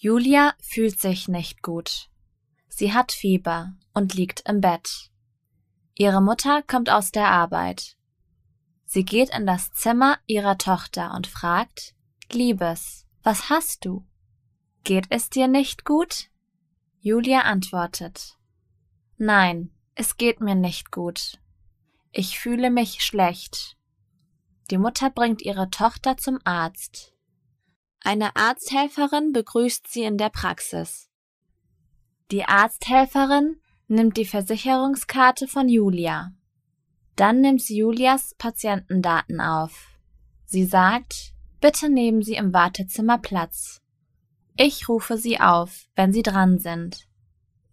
Julia fühlt sich nicht gut. Sie hat Fieber und liegt im Bett. Ihre Mutter kommt aus der Arbeit. Sie geht in das Zimmer ihrer Tochter und fragt, Liebes, was hast du? Geht es dir nicht gut? Julia antwortet, Nein, es geht mir nicht gut. Ich fühle mich schlecht. Die Mutter bringt ihre Tochter zum Arzt. Eine Arzthelferin begrüßt sie in der Praxis. Die Arzthelferin nimmt die Versicherungskarte von Julia. Dann nimmt sie Julias Patientendaten auf. Sie sagt, bitte nehmen Sie im Wartezimmer Platz. Ich rufe Sie auf, wenn Sie dran sind.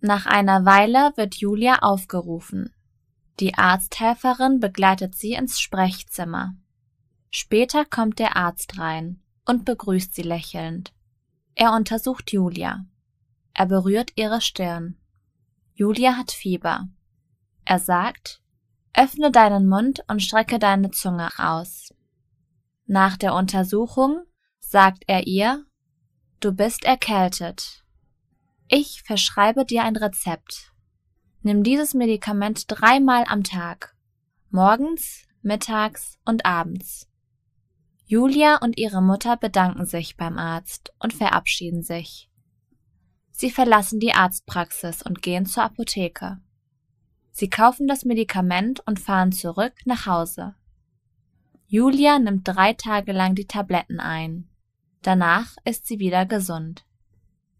Nach einer Weile wird Julia aufgerufen. Die Arzthelferin begleitet sie ins Sprechzimmer. Später kommt der Arzt rein und begrüßt sie lächelnd. Er untersucht Julia. Er berührt ihre Stirn. Julia hat Fieber. Er sagt, öffne deinen Mund und strecke deine Zunge aus. Nach der Untersuchung sagt er ihr, du bist erkältet. Ich verschreibe dir ein Rezept. Nimm dieses Medikament dreimal am Tag. Morgens, mittags und abends. Julia und ihre Mutter bedanken sich beim Arzt und verabschieden sich. Sie verlassen die Arztpraxis und gehen zur Apotheke. Sie kaufen das Medikament und fahren zurück nach Hause. Julia nimmt drei Tage lang die Tabletten ein. Danach ist sie wieder gesund.